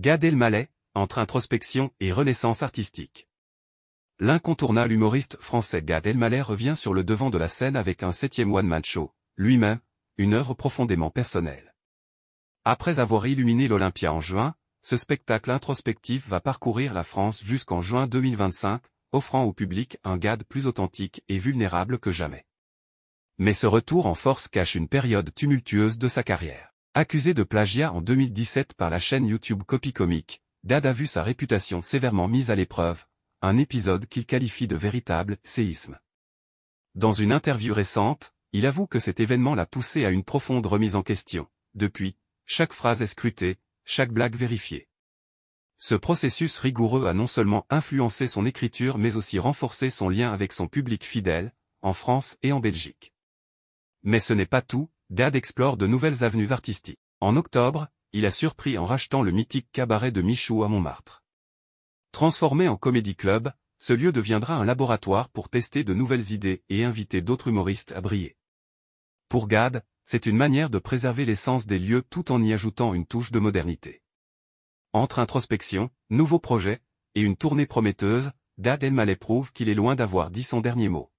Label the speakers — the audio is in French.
Speaker 1: Gad Elmaleh, entre introspection et renaissance artistique. L'incontournable humoriste français Gad Elmaleh revient sur le devant de la scène avec un septième one-man show, lui-même, une œuvre profondément personnelle. Après avoir illuminé l'Olympia en juin, ce spectacle introspectif va parcourir la France jusqu'en juin 2025, offrant au public un Gad plus authentique et vulnérable que jamais. Mais ce retour en force cache une période tumultueuse de sa carrière. Accusé de plagiat en 2017 par la chaîne YouTube Copy Dad a vu sa réputation sévèrement mise à l'épreuve, un épisode qu'il qualifie de véritable séisme. Dans une interview récente, il avoue que cet événement l'a poussé à une profonde remise en question. Depuis, chaque phrase est scrutée, chaque blague vérifiée. Ce processus rigoureux a non seulement influencé son écriture mais aussi renforcé son lien avec son public fidèle, en France et en Belgique. Mais ce n'est pas tout, Dad explore de nouvelles avenues artistiques. En octobre, il a surpris en rachetant le mythique cabaret de Michou à Montmartre. Transformé en comédie club, ce lieu deviendra un laboratoire pour tester de nouvelles idées et inviter d'autres humoristes à briller. Pour Gad, c'est une manière de préserver l'essence des lieux tout en y ajoutant une touche de modernité. Entre introspection, nouveaux projets, et une tournée prometteuse, Dad Elmaleh prouve qu'il est loin d'avoir dit son dernier mot.